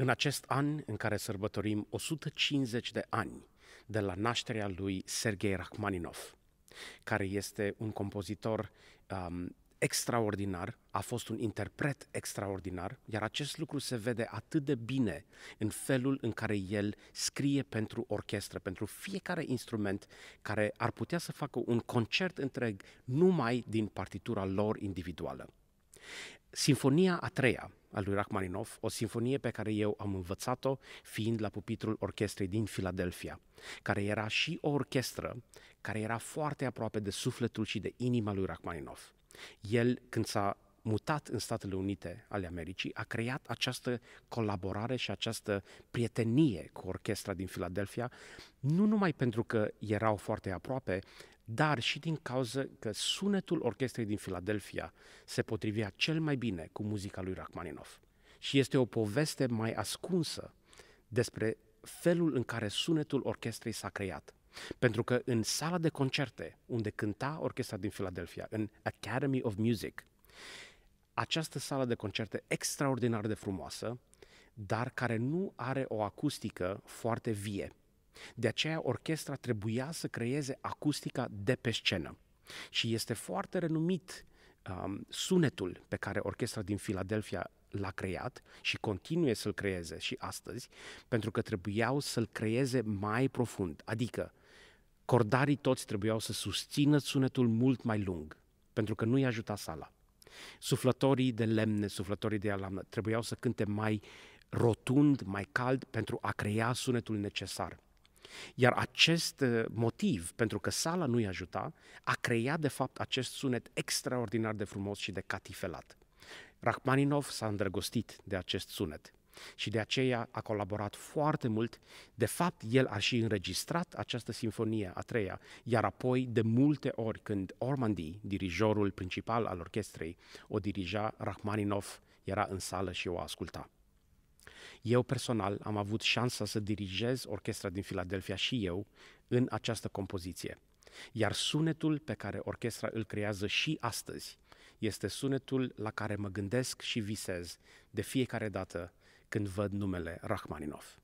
În acest an în care sărbătorim 150 de ani de la nașterea lui Sergei Rachmaninov, care este un compozitor um, extraordinar, a fost un interpret extraordinar, iar acest lucru se vede atât de bine în felul în care el scrie pentru orchestră, pentru fiecare instrument care ar putea să facă un concert întreg numai din partitura lor individuală. Sinfonia a treia a lui Rachmaninov, o sinfonie pe care eu am învățat-o fiind la pupitrul orchestrei din Filadelfia, care era și o orchestră care era foarte aproape de sufletul și de inima lui Rachmaninov. El, când s-a mutat în Statele Unite ale Americii, a creat această colaborare și această prietenie cu orchestra din Filadelfia, nu numai pentru că erau foarte aproape, dar și din cauza că sunetul orchestrei din Filadelfia se potrivea cel mai bine cu muzica lui Rachmaninov. Și este o poveste mai ascunsă despre felul în care sunetul orchestrei s-a creat. Pentru că în sala de concerte unde cânta orchestra din Filadelfia, în Academy of Music, această sală de concerte extraordinar de frumoasă, dar care nu are o acustică foarte vie. De aceea orchestra trebuia să creeze acustica de pe scenă. Și este foarte renumit um, sunetul pe care orchestra din Filadelfia l-a creat și continuă să-l creeze și astăzi, pentru că trebuiau să-l creeze mai profund. Adică, cordarii toți trebuiau să susțină sunetul mult mai lung, pentru că nu-i ajuta sala. Suflătorii de lemne, suflătorii de alamă, trebuiau să cânte mai rotund, mai cald, pentru a crea sunetul necesar. Iar acest uh, motiv, pentru că sala nu-i ajuta, a creat de fapt acest sunet extraordinar de frumos și de catifelat. Rachmaninov s-a îndrăgostit de acest sunet și de aceea a colaborat foarte mult. De fapt, el a și înregistrat această sinfonie a treia, iar apoi, de multe ori, când Ormandy, dirijorul principal al orchestrei, o dirija, Rachmaninov era în sală și o asculta. Eu personal am avut șansa să dirigez orchestra din Filadelfia și eu în această compoziție. Iar sunetul pe care orchestra îl creează și astăzi este sunetul la care mă gândesc și visez de fiecare dată când văd numele Rachmaninov.